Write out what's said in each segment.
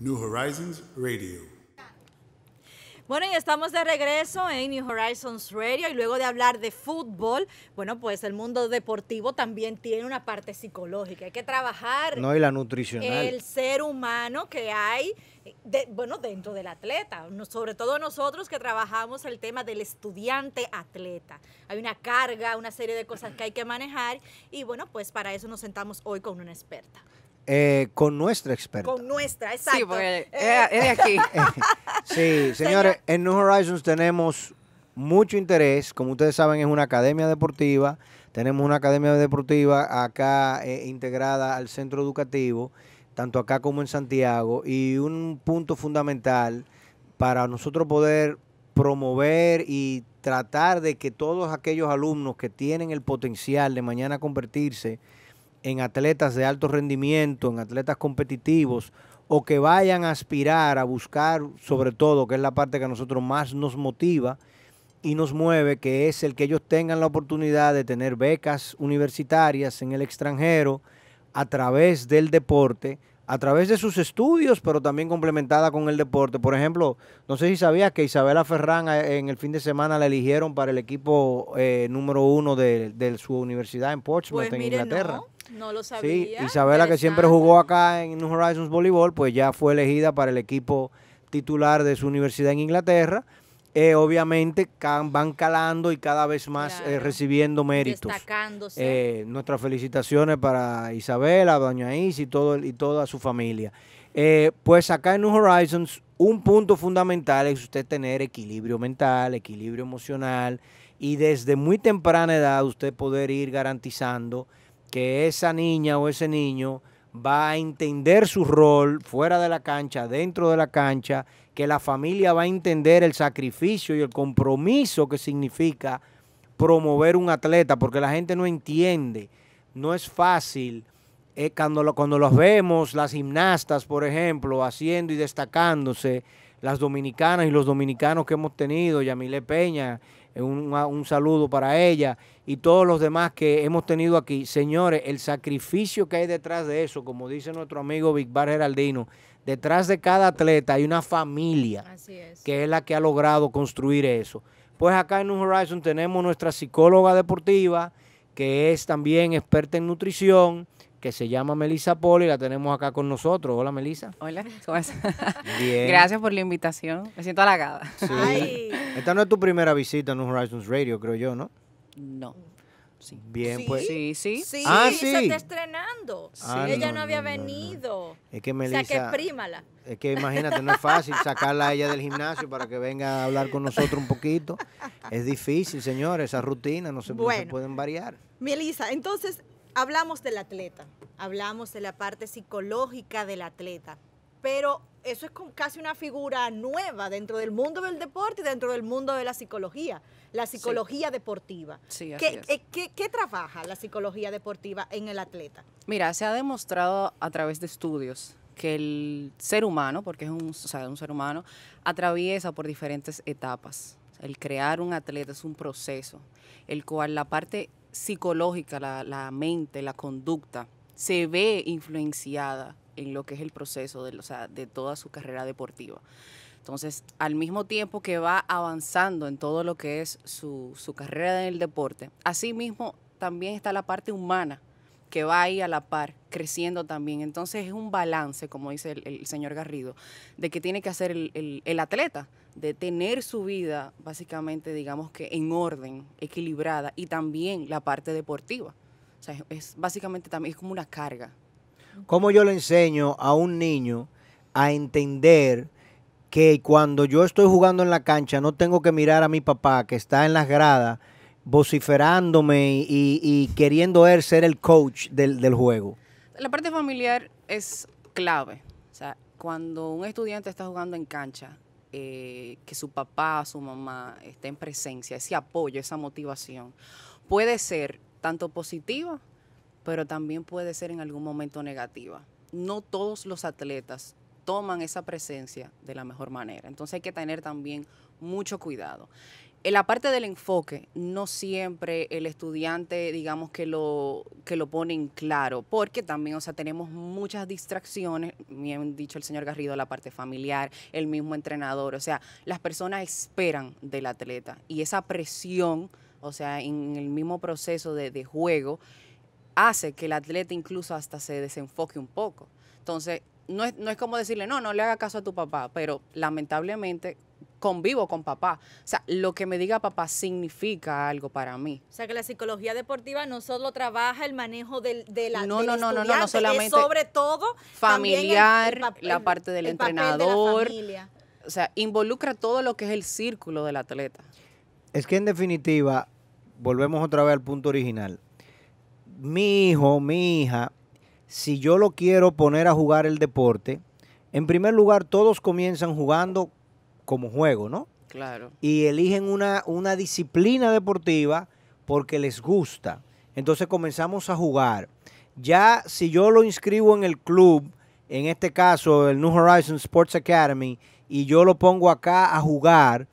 New Horizons Radio. Bueno, y estamos de regreso en New Horizons Radio y luego de hablar de fútbol, bueno, pues el mundo deportivo también tiene una parte psicológica. Hay que trabajar. No, y la nutricional. El ser humano que hay, bueno, dentro del atleta. sobre todo nosotros que trabajamos el tema del estudiante-atleta. Hay una carga, una serie de cosas que hay que manejar y bueno, pues para eso nos sentamos hoy con una experta. Eh, con nuestra experta. Con nuestra, exacto. Sí, eh, es de aquí. sí, señores, en New Horizons tenemos mucho interés. Como ustedes saben, es una academia deportiva. Tenemos una academia deportiva acá eh, integrada al centro educativo, tanto acá como en Santiago. Y un punto fundamental para nosotros poder promover y tratar de que todos aquellos alumnos que tienen el potencial de mañana convertirse en atletas de alto rendimiento, en atletas competitivos o que vayan a aspirar a buscar, sobre todo, que es la parte que a nosotros más nos motiva y nos mueve, que es el que ellos tengan la oportunidad de tener becas universitarias en el extranjero a través del deporte, a través de sus estudios, pero también complementada con el deporte. Por ejemplo, no sé si sabías que Isabela Ferrán eh, en el fin de semana la eligieron para el equipo eh, número uno de, su universidad en Portsmouth, pues en Inglaterra. No lo sabía. Sí, Isabela, que siempre jugó acá en New Horizons Voleibol, pues ya fue elegida para el equipo titular de su universidad en Inglaterra. Eh, obviamente van calando y cada vez más eh, recibiendo méritos. Destacándose. Eh, nuestras felicitaciones para Isabela, Doña Is y, todo, y toda su familia. pues acá en New Horizons, un punto fundamental es usted tener equilibrio mental, equilibrio emocional y desde muy temprana edad usted poder ir garantizando que esa niña o ese niño va a entender su rol fuera de la cancha, dentro de la cancha, que la familia va a entender el sacrificio y el compromiso que significa promover un atleta, porque la gente no entiende, no es fácil. Eh, cuando, cuando los vemos, las gimnastas, por ejemplo, haciendo y destacándose, las dominicanas y los dominicanos que hemos tenido, Yamile Peña, eh, un, saludo para ella y todos los demás que hemos tenido aquí. Señores, el sacrificio que hay detrás de eso, como dice nuestro amigo Bar Geraldino, detrás de cada atleta hay una familia que es la que ha logrado construir eso. Pues acá en New Horizon tenemos nuestra psicóloga deportiva, que es también experta en nutrición, que se llama Melisa Poli, la tenemos acá con nosotros. Hola, Melisa. Hola, ¿cómo estás? Bien. Gracias por la invitación. Me siento halagada. Sí. Esta no es tu primera visita en un Horizons Radio, creo yo, ¿no? No. Sí. Bien, pues. Sí, sí. Sí, ah, sí. se está estrenando. Ah, sí. Ella no, había venido. es que Melisa... O sea, que Es que imagínate, no es fácil sacarla a ella del gimnasio para que venga a hablar con nosotros un poquito. Es difícil, señores, esas rutinas no se, pueden variar. Melisa, entonces hablamos del atleta, hablamos de la parte psicológica del atleta, pero eso es casi una figura nueva dentro del mundo del deporte y dentro del mundo de la psicología, la psicología deportiva. Eh, ¿Qué, trabaja la psicología deportiva en el atleta? Mira, se ha demostrado a través de estudios que el ser humano, porque es un, un ser humano, atraviesa por diferentes etapas. El crear un atleta es un proceso, el cual la parte psicológica, la, mente, la conducta, se ve influenciada en lo que es el proceso de, de toda su carrera deportiva. Entonces, al mismo tiempo que va avanzando en todo lo que es su, su carrera en el deporte, asimismo también está la parte humana que va ahí a la par, creciendo también. Entonces es un balance, como dice el, señor Garrido, de que tiene que hacer el, atleta, de tener su vida básicamente, digamos que en orden, equilibrada, y también la parte deportiva. O sea, es, básicamente también es como una carga. ¿Cómo yo le enseño a un niño a entender que cuando yo estoy jugando en la cancha no tengo que mirar a mi papá que está en las gradas vociferándome y, y, queriendo él ser el coach del, juego? La parte familiar es clave. O sea, cuando un estudiante está jugando en cancha, eh, que su papá, su mamá esté en presencia, ese apoyo, esa motivación, puede ser tanto positiva, pero también puede ser en algún momento negativa. No todos los atletas toman esa presencia de la mejor manera. Entonces hay que tener también mucho cuidado en la parte del enfoque, no siempre el estudiante, digamos que lo, que lo en claro, porque también, o sea, tenemos muchas distracciones, Me han dicho el señor Garrido, la parte familiar, el mismo entrenador, o sea, las personas esperan del atleta y esa presión, o sea, en el mismo proceso de, de juego, hace que el atleta incluso hasta se desenfoque un poco. Entonces, no es, no es como decirle, no, no le haga caso a tu papá, pero lamentablemente convivo con papá. O sea, lo que me diga papá significa algo para mí. O sea, que la psicología deportiva no solo trabaja el manejo del, de la no, no, no, no, no, sobre todo familiar, la parte del entrenador. o sea, involucra todo lo que es el círculo del atleta. Es que en definitiva, volvemos otra vez al punto original. Mi hijo, mi hija, si yo lo quiero poner a jugar el deporte, en primer lugar, todos comienzan jugando como juego, ¿no? Claro. Y eligen una, una disciplina deportiva porque les gusta. Entonces comenzamos a jugar. Ya si yo lo inscribo en el club, en este caso el New Horizon Sports Academy, y yo lo pongo acá a jugar,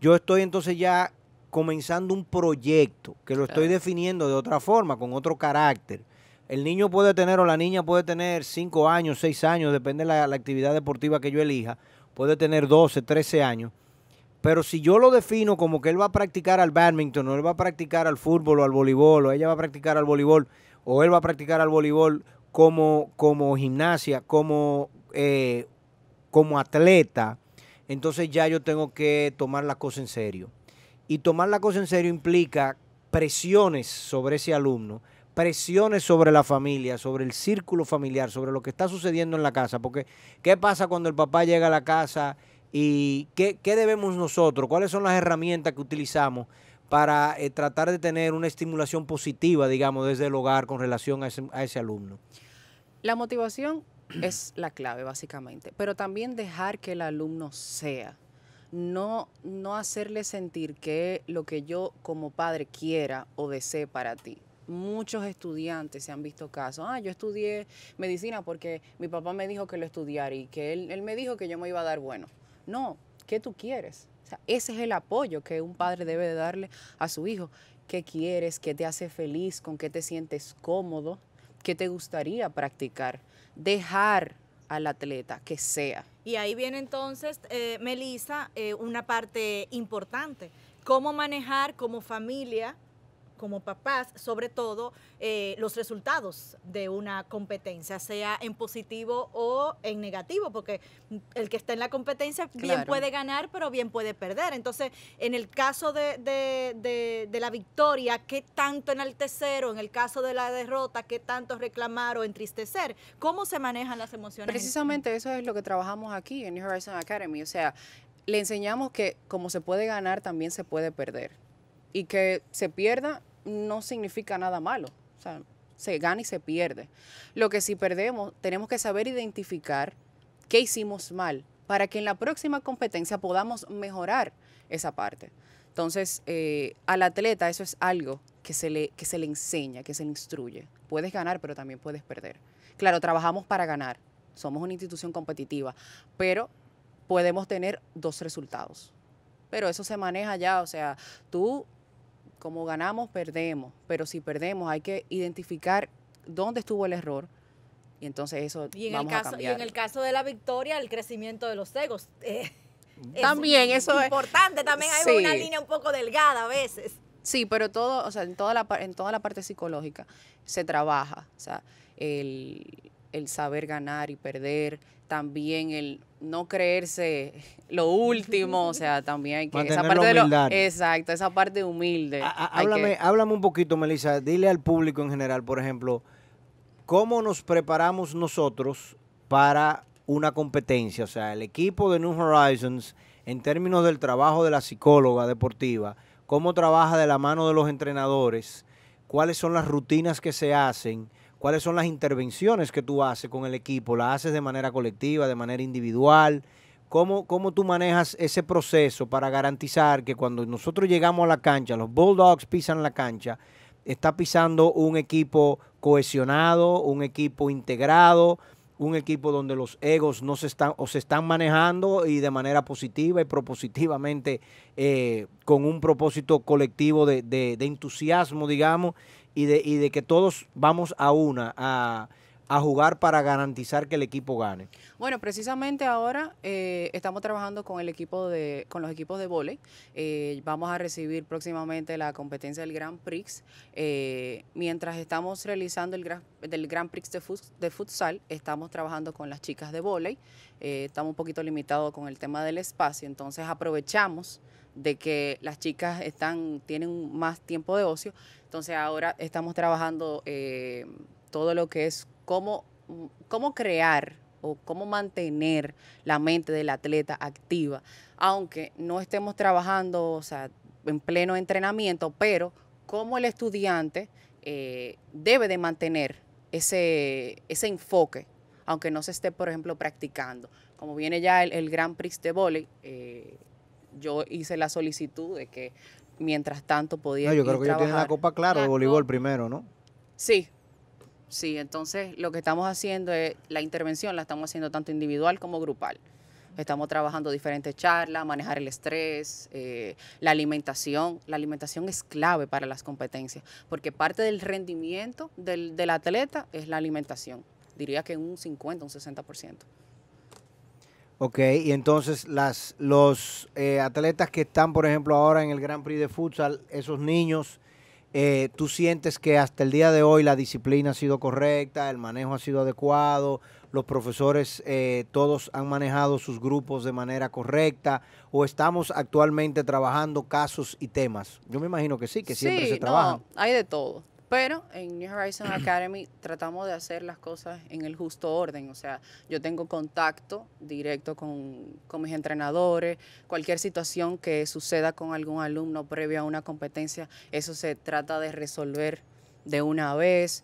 yo estoy entonces ya comenzando un proyecto que lo estoy definiendo de otra forma, con otro carácter. El niño puede tener o la niña puede tener cinco años, seis años, depende de la, la, actividad deportiva que yo elija, puede tener 12, 13 años, pero si yo lo defino como que él va a practicar al badminton, o él va a practicar al fútbol, o al voleibol, o ella va a practicar al voleibol, o él va a practicar al voleibol como, como gimnasia, como, eh, como atleta, entonces ya yo tengo que tomar la cosa en serio. Y tomar la cosa en serio implica presiones sobre ese alumno presiones sobre la familia, sobre el círculo familiar, sobre lo que está sucediendo en la casa. Porque, ¿qué pasa cuando el papá llega a la casa y qué, debemos nosotros? ¿Cuáles son las herramientas que utilizamos para eh, tratar de tener una estimulación positiva, digamos, desde el hogar con relación a ese, alumno? La motivación es la clave, básicamente, pero también dejar que el alumno sea. No, no hacerle sentir que lo que yo como padre quiera o desee para ti muchos estudiantes se han visto casos. Ah, yo estudié medicina porque mi papá me dijo que lo estudiara y que él, me dijo que yo me iba a dar bueno. No, ¿qué tú quieres? ese es el apoyo que un padre debe darle a su hijo. ¿Qué quieres? ¿Qué te hace feliz? ¿Con qué te sientes cómodo? ¿Qué te gustaría practicar? Dejar al atleta que sea. Y ahí viene entonces, Melisa, eh, Melissa, eh, una parte importante. Cómo manejar como familia como papás, sobre todo eh, los resultados de una competencia, sea en positivo o en negativo, porque el que está en la competencia bien puede ganar, pero bien puede perder. Entonces, en el caso de, la victoria, ¿qué tanto enaltecer o en el caso de la derrota, qué tanto reclamar o entristecer? ¿Cómo se manejan las emociones? Precisamente eso es lo que trabajamos aquí en New Horizon Academy, o sea, le enseñamos que como se puede ganar, también se puede perder. Y que se pierda no significa nada malo. O sea, se gana y se pierde. Lo que si perdemos, tenemos que saber identificar qué hicimos mal para que en la próxima competencia podamos mejorar esa parte. Entonces, eh, al atleta eso es algo que se, le, que se le enseña, que se le instruye. Puedes ganar, pero también puedes perder. Claro, trabajamos para ganar, somos una institución competitiva, pero podemos tener dos resultados. Pero eso se maneja ya, o sea, tú como ganamos, perdemos, pero si perdemos hay que identificar dónde estuvo el error y entonces eso y en el caso, Y en el caso de la victoria, el crecimiento de los egos. Eh, también eso es importante, también hay una línea un poco delgada a veces. Sí, pero todo, o sea, en toda la, en toda la parte psicológica se trabaja, o sea, el, el saber ganar y perder, también el no creerse lo último, o sea, también hay que... esa parte de exacto, esa parte humilde. háblame, háblame un poquito, Melissa, dile al público en general, por ejemplo, ¿cómo nos preparamos nosotros para una competencia? O sea, el equipo de New Horizons, en términos del trabajo de la psicóloga deportiva, ¿cómo trabaja de la mano de los entrenadores? ¿Cuáles son las rutinas que se hacen? cuáles son las intervenciones que tú haces con el equipo, las haces de manera colectiva, de manera individual, ¿Cómo, ¿Cómo, tú manejas ese proceso para garantizar que cuando nosotros llegamos a la cancha, los Bulldogs pisan la cancha, está pisando un equipo cohesionado, un equipo integrado, un equipo donde los egos no se están o se están manejando y de manera positiva y propositivamente eh, con un propósito colectivo de, de entusiasmo, digamos, y de, y de que todos vamos a una, a a jugar para garantizar que el equipo gane? Bueno, precisamente ahora eh, estamos trabajando con el equipo de, con los equipos de vóley. Eh, vamos a recibir próximamente la competencia del Grand Prix. Eh, mientras estamos realizando el del Grand Prix de, de, futsal, estamos trabajando con las chicas de vóley. estamos un poquito limitados con el tema del espacio, entonces aprovechamos de que las chicas están tienen más tiempo de ocio. Entonces ahora estamos trabajando todo lo que es cómo, mm, cómo crear o cómo mantener la mente del atleta activa, aunque no estemos trabajando, sea, en pleno entrenamiento, pero cómo el estudiante eh, debe de mantener ese, ese enfoque, aunque no se esté, por ejemplo, practicando. Como viene ya el, Gran Prix de Volley, eh, yo hice la solicitud de que mientras tanto podía. No, yo creo que ellos tienen la copa, claro, de voleibol primero, ¿no? Sí, Sí, entonces lo que estamos haciendo es, la intervención la estamos haciendo tanto individual como grupal. Estamos trabajando diferentes charlas, manejar el estrés, eh, la alimentación. La alimentación es clave para las competencias, porque parte del rendimiento del, atleta es la alimentación. Diría que un 50, un 60%. Ok, y entonces las, los eh, atletas que están, por ejemplo, ahora en el Gran Prix de Futsal, esos niños eh, tú sientes que hasta el día de hoy la disciplina ha sido correcta, el manejo ha sido adecuado, los profesores eh, todos han manejado sus grupos de manera correcta o estamos actualmente trabajando casos y temas. Yo me imagino que sí, que siempre se trabaja. hay de todo. Pero en New Horizons Academy tratamos de hacer las cosas en el justo orden. O sea, yo tengo contacto directo con, con, mis entrenadores. Cualquier situación que suceda con algún alumno previo a una competencia, eso se trata de resolver de una vez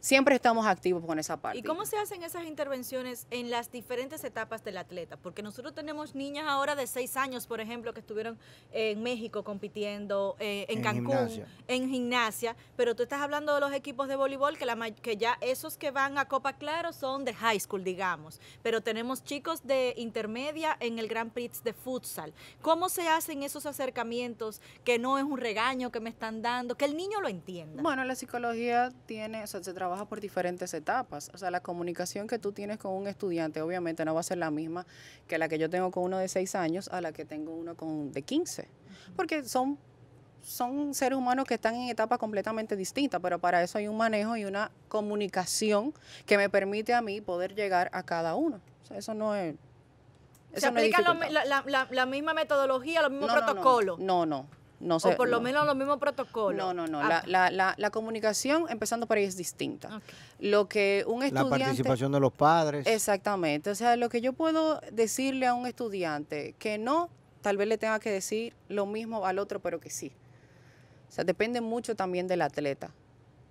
siempre estamos activos con esa parte. ¿Y cómo se hacen esas intervenciones en las diferentes etapas del atleta? Porque nosotros tenemos niñas ahora de seis años, por ejemplo, que estuvieron en México compitiendo, eh, en, Cancún, en gimnasia, pero tú estás hablando de los equipos de voleibol, que, que ya esos que van a Copa Claro son de high school, digamos, pero tenemos chicos de intermedia en el Grand Prix de futsal. ¿Cómo se hacen esos acercamientos que no es un regaño que me están dando, que el niño lo entienda? Bueno, la psicología tiene, o sea, trabaja por diferentes etapas. O sea, la comunicación que tú tienes con un estudiante obviamente no va a ser la misma que la que yo tengo con uno de seis años a la que tengo uno con de 15. Porque son, son seres humanos que están en etapas completamente distintas, pero para eso hay un manejo y una comunicación que me permite a mí poder llegar a cada uno. O sea, eso no es... Se aplica la, misma metodología, los mismos protocolos. no. no no sé, o por lo menos los mismos protocolos. No, no, no. La, ah. comunicación, empezando por ahí, es distinta. Lo que un estudiante... La participación de los padres. Exactamente. O sea, lo que yo puedo decirle a un estudiante que no, tal vez le tenga que decir lo mismo al otro, pero que sí. O sea, depende mucho también del atleta.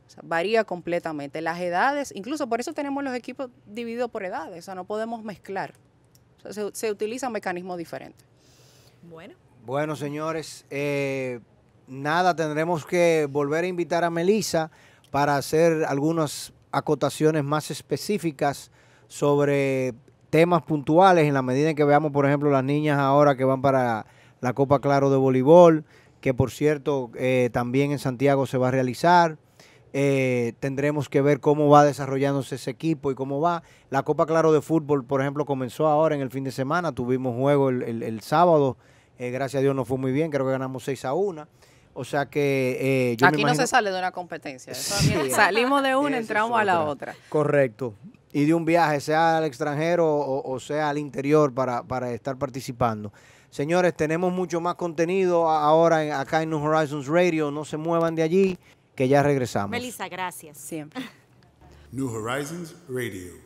O sea, varía completamente. Las edades, incluso por eso tenemos los equipos divididos por edades. O sea, no podemos mezclar. O sea, se, se utilizan mecanismos diferentes. Bueno. Bueno, señores, eh, nada, tendremos que volver a invitar a Melissa para hacer algunas acotaciones más específicas sobre temas puntuales en la medida en que veamos, por ejemplo, las niñas ahora que van para la Copa Claro de Voleibol, que por cierto eh, también en Santiago se va a realizar. Eh, tendremos que ver cómo va desarrollándose ese equipo y cómo va. La Copa Claro de Fútbol, por ejemplo, comenzó ahora en el fin de semana, tuvimos juego el sábado eh, gracias a Dios nos fue muy bien, creo que ganamos 6 a 1. O sea que eh, Aquí no se sale de una competencia. Salimos de una, entramos a la otra. Correcto. Y de un viaje, sea al extranjero o, sea al interior para, estar participando. Señores, tenemos mucho más contenido ahora acá en New Horizons Radio. No se muevan de allí, que ya regresamos. Melissa, gracias. Siempre. New Horizons Radio.